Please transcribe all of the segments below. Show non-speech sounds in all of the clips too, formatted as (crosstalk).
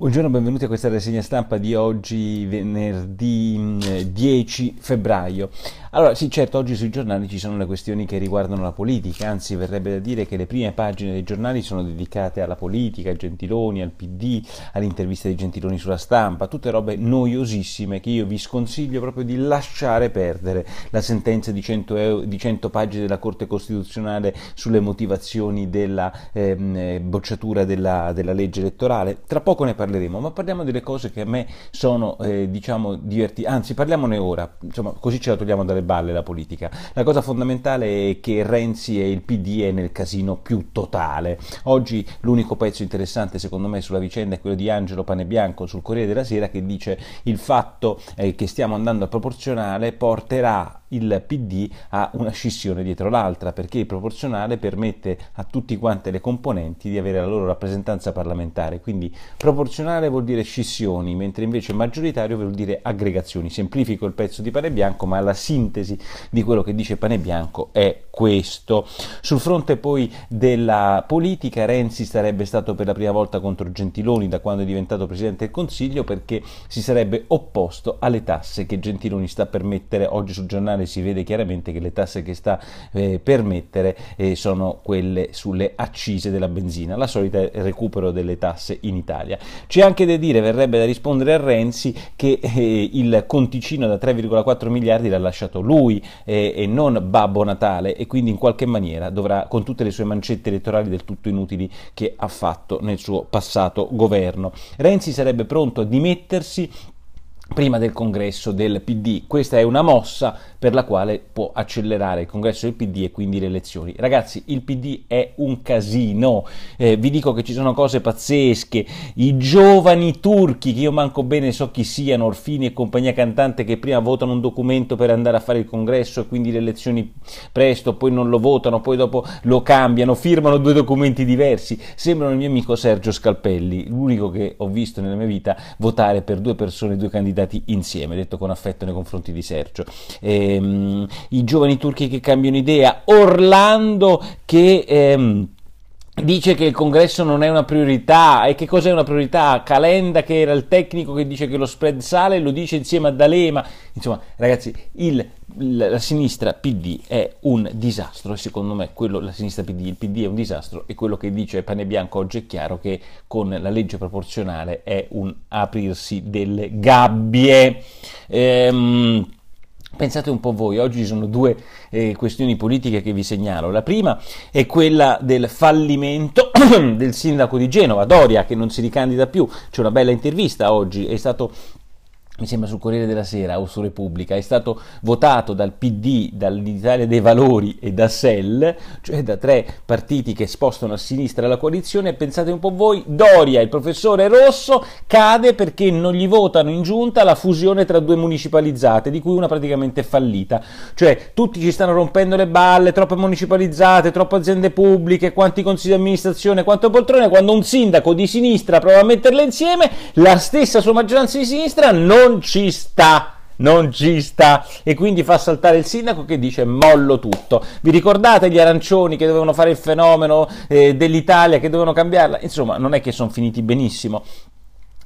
Buongiorno, benvenuti a questa rassegna stampa di oggi, venerdì 10 mm, febbraio. Allora, sì, certo, oggi sui giornali ci sono le questioni che riguardano la politica, anzi verrebbe da dire che le prime pagine dei giornali sono dedicate alla politica, a Gentiloni, al PD, all'intervista di Gentiloni sulla stampa, tutte robe noiosissime che io vi sconsiglio proprio di lasciare perdere. La sentenza di 100, euro, di 100 pagine della Corte Costituzionale sulle motivazioni della ehm, bocciatura della, della legge elettorale. Tra poco ne parliamo parleremo, ma parliamo delle cose che a me sono, eh, diciamo, divertite. Anzi, parliamone ora, insomma, così ce la togliamo dalle balle la politica. La cosa fondamentale è che Renzi e il PD è nel casino più totale. Oggi l'unico pezzo interessante, secondo me, sulla vicenda è quello di Angelo Panebianco sul Corriere della Sera che dice il fatto eh, che stiamo andando a proporzionale porterà il PD ha una scissione dietro l'altra, perché il proporzionale permette a tutti quante le componenti di avere la loro rappresentanza parlamentare, quindi proporzionale vuol dire scissioni, mentre invece maggioritario vuol dire aggregazioni. Semplifico il pezzo di pane bianco, ma la sintesi di quello che dice pane bianco è questo. Sul fronte poi della politica, Renzi sarebbe stato per la prima volta contro Gentiloni da quando è diventato Presidente del Consiglio perché si sarebbe opposto alle tasse che Gentiloni sta per mettere oggi sul giornale nazionale si vede chiaramente che le tasse che sta eh, per mettere eh, sono quelle sulle accise della benzina, la solita eh, recupero delle tasse in Italia. C'è anche da dire, verrebbe da rispondere a Renzi, che eh, il conticino da 3,4 miliardi l'ha lasciato lui eh, e non Babbo Natale e quindi in qualche maniera dovrà, con tutte le sue mancette elettorali del tutto inutili che ha fatto nel suo passato governo, Renzi sarebbe pronto a dimettersi prima del congresso del PD. Questa è una mossa per la quale può accelerare il congresso del PD e quindi le elezioni. Ragazzi, il PD è un casino, eh, vi dico che ci sono cose pazzesche, i giovani turchi, che io manco bene so chi siano, Orfini e compagnia cantante, che prima votano un documento per andare a fare il congresso e quindi le elezioni presto, poi non lo votano, poi dopo lo cambiano, firmano due documenti diversi, sembrano il mio amico Sergio Scalpelli, l'unico che ho visto nella mia vita votare per due persone, due candidati insieme, detto con affetto nei confronti di Sergio. Eh, ehm, i giovani turchi che cambiano idea, Orlando che... Ehm, dice che il congresso non è una priorità e che cos'è una priorità? Calenda che era il tecnico che dice che lo spread sale lo dice insieme a D'Alema insomma ragazzi il, la sinistra PD è un disastro e secondo me quello, la sinistra PD, il PD è un disastro e quello che dice Pane Bianco oggi è chiaro che con la legge proporzionale è un aprirsi delle gabbie ehm, Pensate un po' voi, oggi ci sono due eh, questioni politiche che vi segnalo. La prima è quella del fallimento (clears throat) del sindaco di Genova, Doria, che non si ricandida più. C'è una bella intervista oggi, è stato mi sembra sul Corriere della Sera o su Repubblica, è stato votato dal PD, dall'Italia dei Valori e da SEL, cioè da tre partiti che spostano a sinistra la coalizione, pensate un po' voi, Doria, il professore Rosso, cade perché non gli votano in giunta la fusione tra due municipalizzate, di cui una praticamente è fallita, cioè tutti ci stanno rompendo le balle, troppe municipalizzate, troppe aziende pubbliche, quanti consigli di amministrazione, quanto poltrone, quando un sindaco di sinistra prova a metterle insieme, la stessa sua maggioranza di sinistra non non ci sta non ci sta e quindi fa saltare il sindaco che dice mollo tutto. Vi ricordate gli arancioni che dovevano fare il fenomeno eh, dell'Italia, che dovevano cambiarla? Insomma, non è che sono finiti benissimo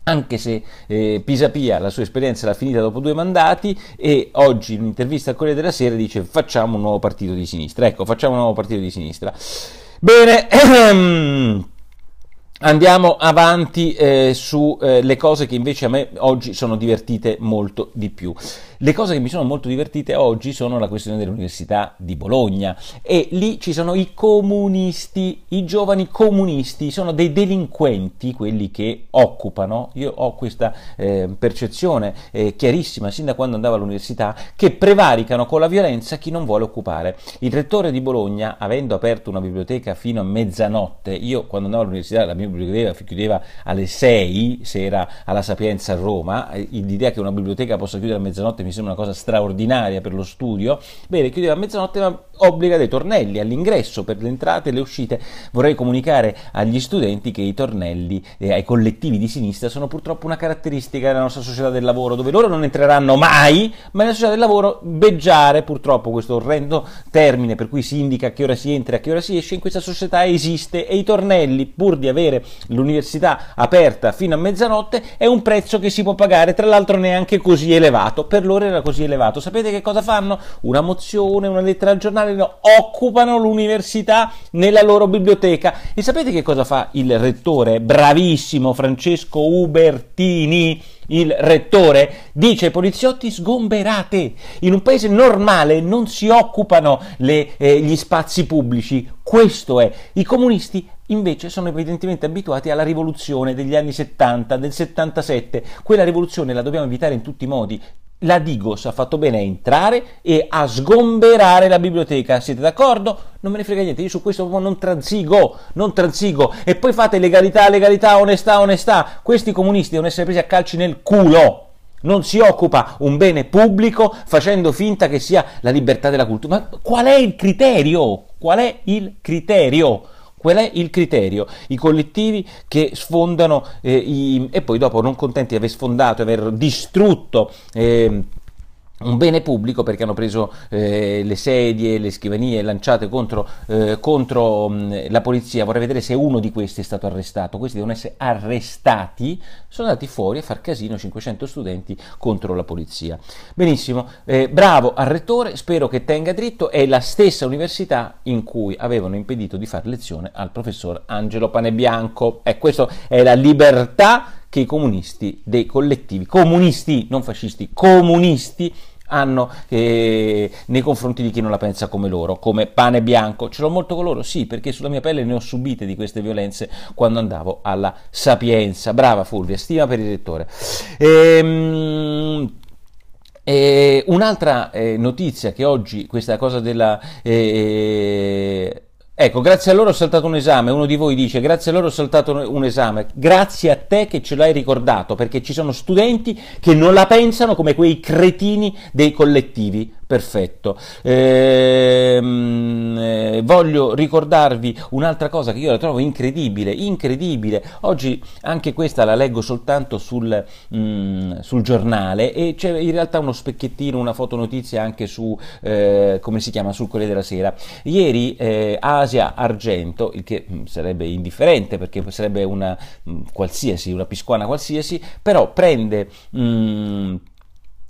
anche se eh, Pisapia la sua esperienza l'ha finita dopo due mandati e oggi in un'intervista al Corriere della Sera dice facciamo un nuovo partito di sinistra. Ecco, facciamo un nuovo partito di sinistra. Bene. (clears throat) Ehm, Andiamo avanti eh, sulle eh, cose che invece a me oggi sono divertite molto di più. Le cose che mi sono molto divertite oggi sono la questione dell'Università di Bologna e lì ci sono i comunisti, i giovani comunisti, sono dei delinquenti quelli che occupano. Io ho questa eh, percezione eh, chiarissima sin da quando andavo all'università che prevaricano con la violenza chi non vuole occupare. Il rettore di Bologna, avendo aperto una biblioteca fino a mezzanotte, io quando andavo all'università la mia biblioteca chiudeva alle 6 se era alla Sapienza a Roma, eh, l'idea che una biblioteca possa chiudere a mezzanotte mi sembra una cosa straordinaria per lo studio. Bene, chiudeva a mezzanotte ma obbliga dei tornelli all'ingresso per le entrate e le uscite. Vorrei comunicare agli studenti che i tornelli eh, ai collettivi di sinistra sono purtroppo una caratteristica della nostra società del lavoro, dove loro non entreranno mai, ma nella società del lavoro beggiare purtroppo questo orrendo termine per cui si indica a che ora si entra e a che ora si esce, in questa società esiste e i tornelli, pur di avere l'università aperta fino a mezzanotte, è un prezzo che si può pagare, tra l'altro neanche così elevato. Per loro valore era così elevato. Sapete che cosa fanno? Una mozione, una lettera al giornale, no, occupano l'università nella loro biblioteca. E sapete che cosa fa il rettore, bravissimo Francesco Ubertini? Il rettore dice ai poliziotti sgomberate, in un paese normale non si occupano le, eh, gli spazi pubblici, questo è. I comunisti invece sono evidentemente abituati alla rivoluzione degli anni 70, del 77. Quella rivoluzione la dobbiamo evitare in tutti i modi la Digos ha fatto bene a entrare e a sgomberare la biblioteca, siete d'accordo? Non me ne frega niente, io su questo non transigo, non transigo. E poi fate legalità, legalità, onestà, onestà. Questi comunisti devono essere presi a calci nel culo. Non si occupa un bene pubblico facendo finta che sia la libertà della cultura. Ma qual è il criterio? Qual è il criterio? Qual è il criterio? I collettivi che sfondano eh, i, e poi dopo non contenti di aver sfondato, di aver distrutto... Eh, un bene pubblico perché hanno preso eh, le sedie, le scrivanie lanciate contro, eh, contro mh, mm, la polizia. Vorrei vedere se uno di questi è stato arrestato. Questi devono essere arrestati. Sono andati fuori a far casino 500 studenti contro la polizia. Benissimo, eh, bravo al rettore, spero che tenga dritto. È la stessa università in cui avevano impedito di fare lezione al professor Angelo Panebianco. Eh, questa è la libertà che i comunisti dei collettivi comunisti, non fascisti, comunisti hanno eh, nei confronti di chi non la pensa come loro, come pane bianco. Ce l'ho molto con loro? Sì, perché sulla mia pelle ne ho subite di queste violenze quando andavo alla Sapienza. Brava Fulvia, stima per il rettore. Ehm, eh, un'altra eh, notizia che oggi, questa cosa della, eh, Ecco, grazie a loro ho saltato un esame, uno di voi dice grazie a loro ho saltato un esame, grazie a te che ce l'hai ricordato, perché ci sono studenti che non la pensano come quei cretini dei collettivi. Perfetto. Ehm, eh, voglio ricordarvi un'altra cosa che io la trovo incredibile, incredibile. Oggi anche questa la leggo soltanto sul, mh, mm, sul giornale e c'è in realtà uno specchiettino, una fotonotizia anche su, eh, come si chiama, sul Corriere della Sera. Ieri eh, Asia Argento, il che mh, mm, sarebbe indifferente perché sarebbe una mh, mm, qualsiasi, una piscuana qualsiasi, però prende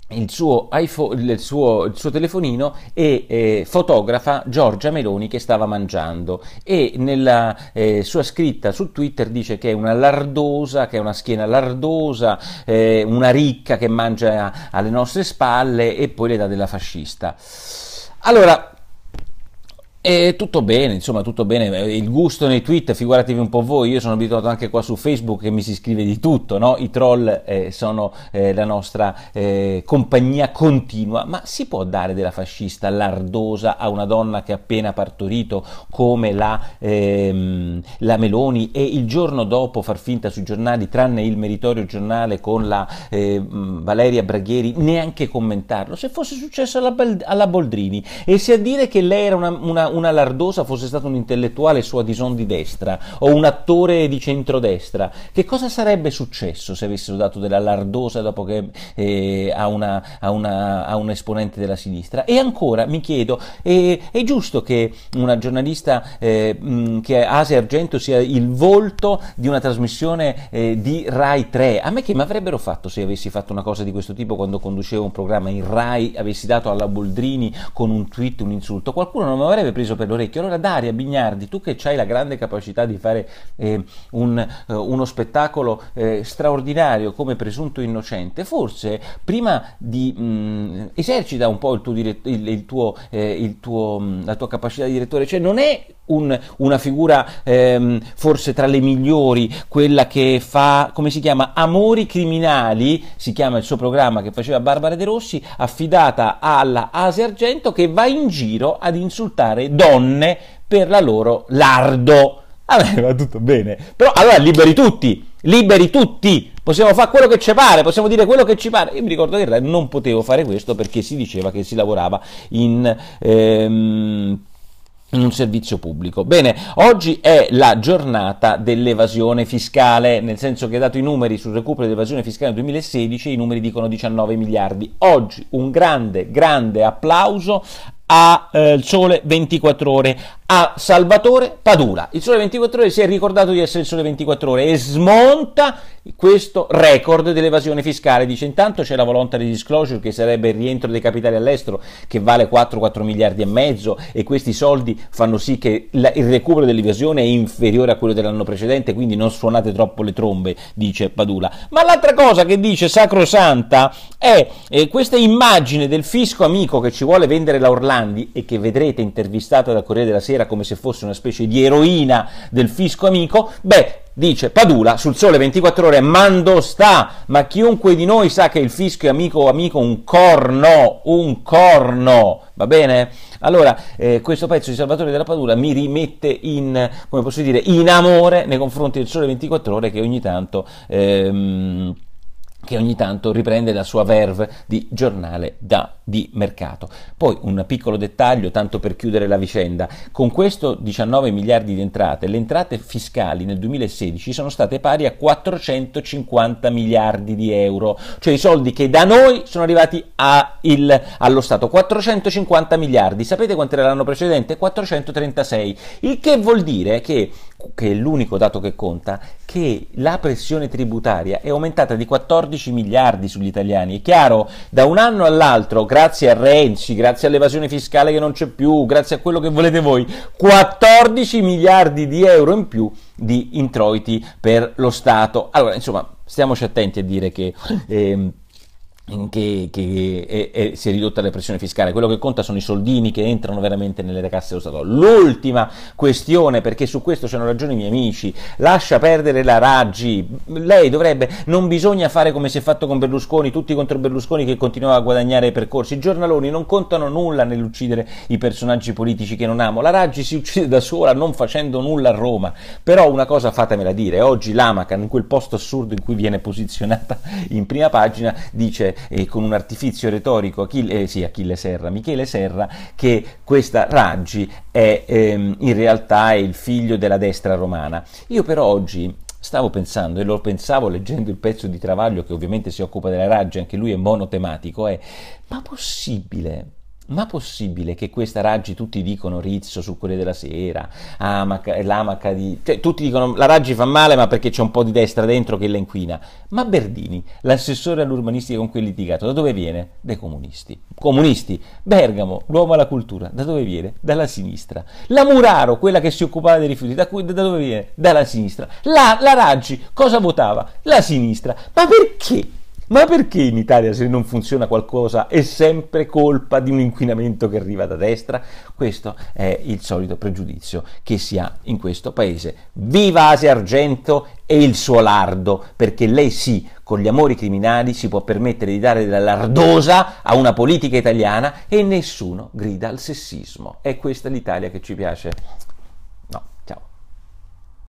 il suo, iPhone, il, suo, il suo, telefonino e eh, fotografa Giorgia Meloni che stava mangiando e nella eh, sua scritta su Twitter dice che è una lardosa, che è una schiena lardosa, eh, una ricca che mangia alle nostre spalle e poi le dà della fascista. Allora, e tutto bene, insomma, tutto bene. Il gusto nei tweet, figuratevi un po' voi, io sono abituato anche qua su Facebook che mi si scrive di tutto, no? I troll eh, sono eh, la nostra eh, compagnia continua, ma si può dare della fascista lardosa a una donna che ha appena partorito come la, ehm, la, Meloni e il giorno dopo far finta sui giornali, tranne il meritorio giornale con la eh, Valeria Braghieri, neanche commentarlo? Se fosse successo alla, alla, Boldrini e se a dire che lei era una, una una Lardosa fosse stato un intellettuale su Adison di destra o un attore di centrodestra, che cosa sarebbe successo se avessero dato della Lardosa dopo che, eh, a, una, a, una, a, un esponente della sinistra? E ancora mi chiedo, è, è giusto che una giornalista eh, mh, che Asia Argento sia il volto di una trasmissione eh, di Rai 3? A me che mi avrebbero fatto se avessi fatto una cosa di questo tipo quando conducevo un programma in Rai, avessi dato alla Boldrini con un tweet un insulto? Qualcuno non mi avrebbe preso preso per l'orecchio. Allora Daria Bignardi, tu che hai la grande capacità di fare eh, un, eh, uno spettacolo eh, straordinario come presunto innocente, forse prima di mh, mm, esercita un po' il tuo diret- il, il tuo, eh, tuo, mm, la tua capacità di direttore, cioè non è un, una figura ehm, forse tra le migliori, quella che fa, come si chiama, Amori Criminali, si chiama il suo programma che faceva Barbara De Rossi, affidata alla Asia Argento che va in giro ad insultare donne per la loro lardo. A ah, va tutto bene. Però allora liberi tutti, liberi tutti, possiamo fare quello che ci pare, possiamo dire quello che ci pare. Io mi ricordo che in Rai non potevo fare questo perché si diceva che si lavorava in... Ehm, in un servizio pubblico. Bene, oggi è la giornata dell'evasione fiscale, nel senso che dato i numeri sul recupero dell'evasione fiscale nel 2016, i numeri dicono 19 miliardi. Oggi un grande, grande applauso a eh, Sole 24 Ore, a Salvatore Padula. Il Sole 24 Ore si è ricordato di essere il Sole 24 Ore e smonta questo record dell'evasione fiscale. Dice intanto c'è la volontà di disclosure che sarebbe il rientro dei capitali all'estero che vale 4-4 miliardi e mezzo e questi soldi fanno sì che la, il recupero dell'evasione è inferiore a quello dell'anno precedente, quindi non suonate troppo le trombe, dice Padula. Ma l'altra cosa che dice Sacrosanta è eh, questa immagine del fisco amico che ci vuole vendere la Orlandi e che vedrete intervistata dal Corriere della Sera come se fosse una specie di eroina del fisco amico. Beh, Dice Padula sul sole 24 ore, mando sta, ma chiunque di noi sa che il fischio è amico amico un corno, un corno, va bene? Allora, eh, questo pezzo di Salvatore della Padula mi rimette in, come posso dire, in amore nei confronti del sole 24 ore che ogni tanto... Ehm, che ogni tanto riprende la sua verve di giornale da, di mercato. Poi un piccolo dettaglio, tanto per chiudere la vicenda, con questo 19 miliardi di entrate, le entrate fiscali nel 2016 sono state pari a 450 miliardi di euro, cioè i soldi che da noi sono arrivati il, allo Stato, 450 miliardi, sapete quanto era l'anno precedente? 436, il che vuol dire che che è l'unico dato che conta, che la pressione tributaria è aumentata di 14 miliardi sugli italiani. È chiaro, da un anno all'altro, grazie a Renzi, grazie all'evasione fiscale che non c'è più, grazie a quello che volete voi, 14 miliardi di euro in più di introiti per lo Stato. Allora, insomma, stiamoci attenti a dire che... Eh, che, che è, è, si è ridotta la pressione fiscale, quello che conta sono i soldini che entrano veramente nelle casse dello Stato. L'ultima questione, perché su questo c'hanno ragione i miei amici, lascia perdere la Raggi, lei dovrebbe, non bisogna fare come si è fatto con Berlusconi, tutti contro Berlusconi che continuava a guadagnare i percorsi, i giornaloni non contano nulla nell'uccidere i personaggi politici che non amo, la Raggi si uccide da sola non facendo nulla a Roma, però una cosa fatemela dire, oggi l'Amacan, in quel posto assurdo in cui viene posizionata in prima pagina, dice eh, con un artificio retorico Achille, eh, sì, Achille Serra, Michele Serra, che questa Raggi è ehm, in realtà è il figlio della destra romana. Io però oggi stavo pensando, e lo pensavo leggendo il pezzo di Travaglio, che ovviamente si occupa della Raggi, anche lui è monotematico, è ma possibile ma possibile che questa Raggi tutti dicono Rizzo su quelle della Sera, amaca, l'amaca di... Cioè, tutti dicono la Raggi fa male ma perché c'è un po' di destra dentro che la inquina. Ma Berdini, l'assessore all'urbanistica con cui è litigato, da dove viene? Dai comunisti. Comunisti. Bergamo, l'uomo alla cultura, da dove viene? Dalla sinistra. La Muraro, quella che si occupava dei rifiuti, da, cui, da dove viene? Dalla sinistra. La, la Raggi, cosa votava? La sinistra. Ma perché? Ma perché in Italia se non funziona qualcosa è sempre colpa di un inquinamento che arriva da destra? Questo è il solito pregiudizio che si ha in questo paese. Viva Asia Argento e il suo lardo, perché lei sì, con gli amori criminali si può permettere di dare della lardosa a una politica italiana e nessuno grida al sessismo. È questa l'Italia che ci piace.